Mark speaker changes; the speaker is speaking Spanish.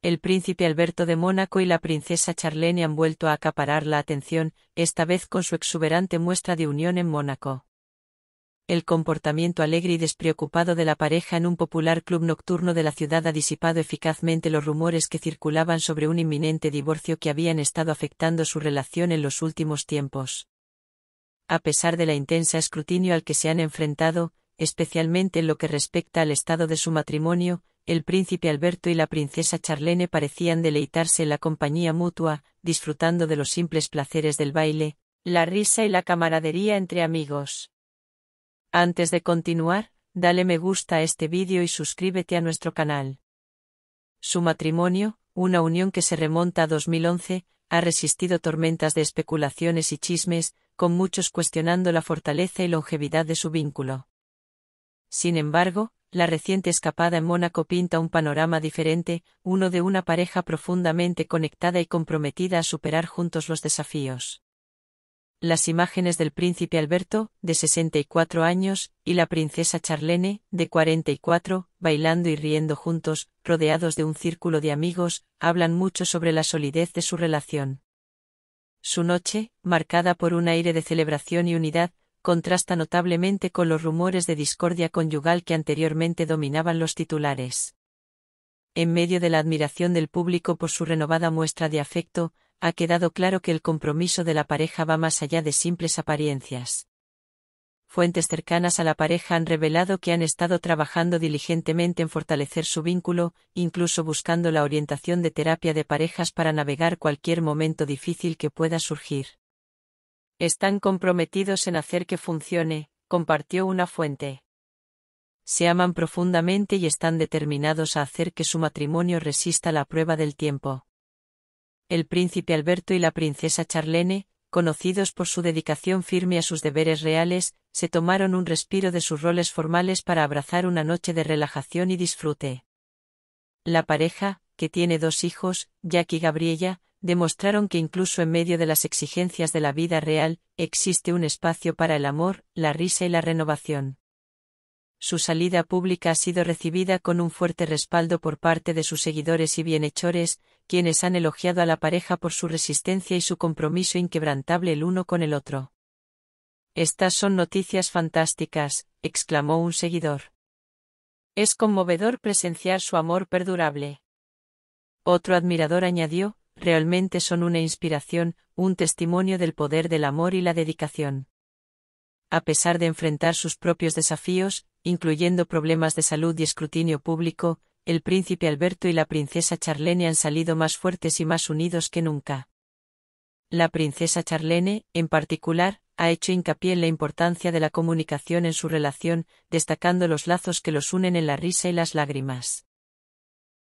Speaker 1: El príncipe Alberto de Mónaco y la princesa Charlene han vuelto a acaparar la atención, esta vez con su exuberante muestra de unión en Mónaco. El comportamiento alegre y despreocupado de la pareja en un popular club nocturno de la ciudad ha disipado eficazmente los rumores que circulaban sobre un inminente divorcio que habían estado afectando su relación en los últimos tiempos. A pesar de la intensa escrutinio al que se han enfrentado, especialmente en lo que respecta al estado de su matrimonio, el príncipe Alberto y la princesa Charlene parecían deleitarse en la compañía mutua, disfrutando de los simples placeres del baile, la risa y la camaradería entre amigos. Antes de continuar, dale me gusta a este vídeo y suscríbete a nuestro canal. Su matrimonio, una unión que se remonta a 2011, ha resistido tormentas de especulaciones y chismes, con muchos cuestionando la fortaleza y longevidad de su vínculo. Sin embargo, la reciente escapada en Mónaco pinta un panorama diferente, uno de una pareja profundamente conectada y comprometida a superar juntos los desafíos. Las imágenes del príncipe Alberto, de 64 años, y la princesa Charlene, de 44, bailando y riendo juntos, rodeados de un círculo de amigos, hablan mucho sobre la solidez de su relación. Su noche, marcada por un aire de celebración y unidad, contrasta notablemente con los rumores de discordia conyugal que anteriormente dominaban los titulares. En medio de la admiración del público por su renovada muestra de afecto, ha quedado claro que el compromiso de la pareja va más allá de simples apariencias. Fuentes cercanas a la pareja han revelado que han estado trabajando diligentemente en fortalecer su vínculo, incluso buscando la orientación de terapia de parejas para navegar cualquier momento difícil que pueda surgir. Están comprometidos en hacer que funcione, compartió una fuente. Se aman profundamente y están determinados a hacer que su matrimonio resista la prueba del tiempo. El príncipe Alberto y la princesa Charlene, conocidos por su dedicación firme a sus deberes reales, se tomaron un respiro de sus roles formales para abrazar una noche de relajación y disfrute. La pareja, que tiene dos hijos, Jack y Gabriella, demostraron que incluso en medio de las exigencias de la vida real, existe un espacio para el amor, la risa y la renovación. Su salida pública ha sido recibida con un fuerte respaldo por parte de sus seguidores y bienhechores, quienes han elogiado a la pareja por su resistencia y su compromiso inquebrantable el uno con el otro. Estas son noticias fantásticas, exclamó un seguidor. Es conmovedor presenciar su amor perdurable. Otro admirador añadió, realmente son una inspiración, un testimonio del poder del amor y la dedicación. A pesar de enfrentar sus propios desafíos, incluyendo problemas de salud y escrutinio público, el príncipe Alberto y la princesa Charlene han salido más fuertes y más unidos que nunca. La princesa Charlene, en particular, ha hecho hincapié en la importancia de la comunicación en su relación, destacando los lazos que los unen en la risa y las lágrimas.